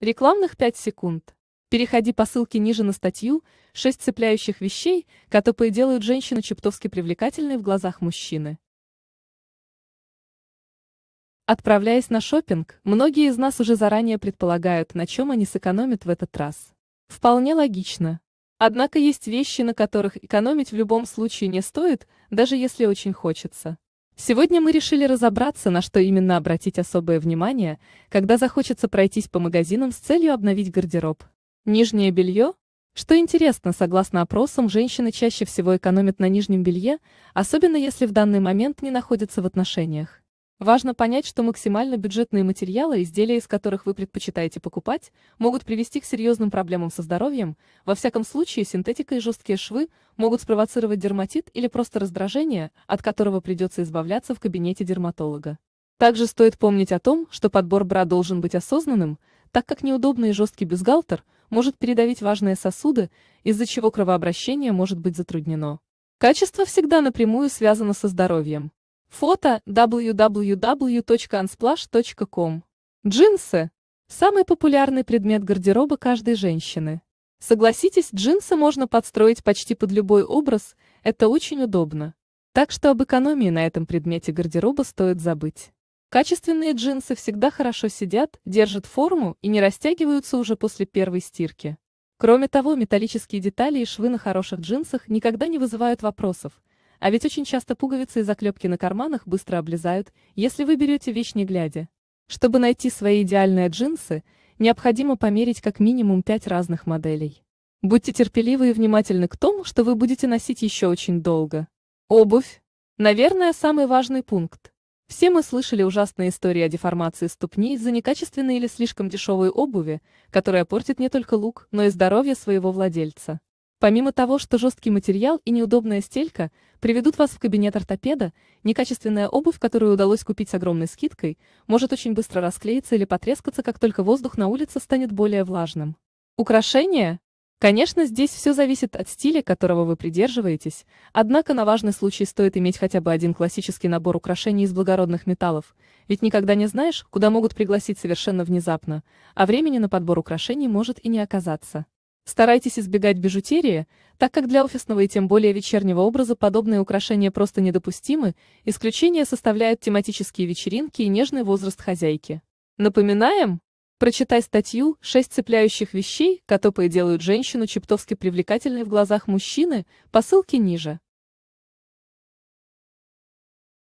Рекламных 5 секунд. Переходи по ссылке ниже на статью «Шесть цепляющих вещей, которые делают женщину чептовски привлекательной в глазах мужчины». Отправляясь на шопинг, многие из нас уже заранее предполагают, на чем они сэкономят в этот раз. Вполне логично. Однако есть вещи, на которых экономить в любом случае не стоит, даже если очень хочется. Сегодня мы решили разобраться, на что именно обратить особое внимание, когда захочется пройтись по магазинам с целью обновить гардероб. Нижнее белье? Что интересно, согласно опросам, женщины чаще всего экономят на нижнем белье, особенно если в данный момент не находятся в отношениях. Важно понять, что максимально бюджетные материалы, изделия из которых вы предпочитаете покупать, могут привести к серьезным проблемам со здоровьем, во всяком случае синтетика и жесткие швы могут спровоцировать дерматит или просто раздражение, от которого придется избавляться в кабинете дерматолога. Также стоит помнить о том, что подбор бра должен быть осознанным, так как неудобный и жесткий бюстгальтер может передавить важные сосуды, из-за чего кровообращение может быть затруднено. Качество всегда напрямую связано со здоровьем. Фото www.unsplash.com. Джинсы – самый популярный предмет гардероба каждой женщины. Согласитесь, джинсы можно подстроить почти под любой образ, это очень удобно. Так что об экономии на этом предмете гардероба стоит забыть. Качественные джинсы всегда хорошо сидят, держат форму и не растягиваются уже после первой стирки. Кроме того, металлические детали и швы на хороших джинсах никогда не вызывают вопросов – а ведь очень часто пуговицы и заклепки на карманах быстро облезают, если вы берете вещь не глядя. Чтобы найти свои идеальные джинсы, необходимо померить как минимум 5 разных моделей. Будьте терпеливы и внимательны к тому, что вы будете носить еще очень долго. Обувь. Наверное, самый важный пункт. Все мы слышали ужасные истории о деформации ступни из-за некачественной или слишком дешевой обуви, которая портит не только лук, но и здоровье своего владельца. Помимо того, что жесткий материал и неудобная стелька приведут вас в кабинет ортопеда, некачественная обувь, которую удалось купить с огромной скидкой, может очень быстро расклеиться или потрескаться, как только воздух на улице станет более влажным. Украшения? Конечно, здесь все зависит от стиля, которого вы придерживаетесь, однако на важный случай стоит иметь хотя бы один классический набор украшений из благородных металлов, ведь никогда не знаешь, куда могут пригласить совершенно внезапно, а времени на подбор украшений может и не оказаться. Старайтесь избегать бижутерии, так как для офисного и тем более вечернего образа подобные украшения просто недопустимы, исключение составляют тематические вечеринки и нежный возраст хозяйки. Напоминаем? Прочитай статью «Шесть цепляющих вещей, которые делают женщину чептовски привлекательной в глазах мужчины» по ссылке ниже.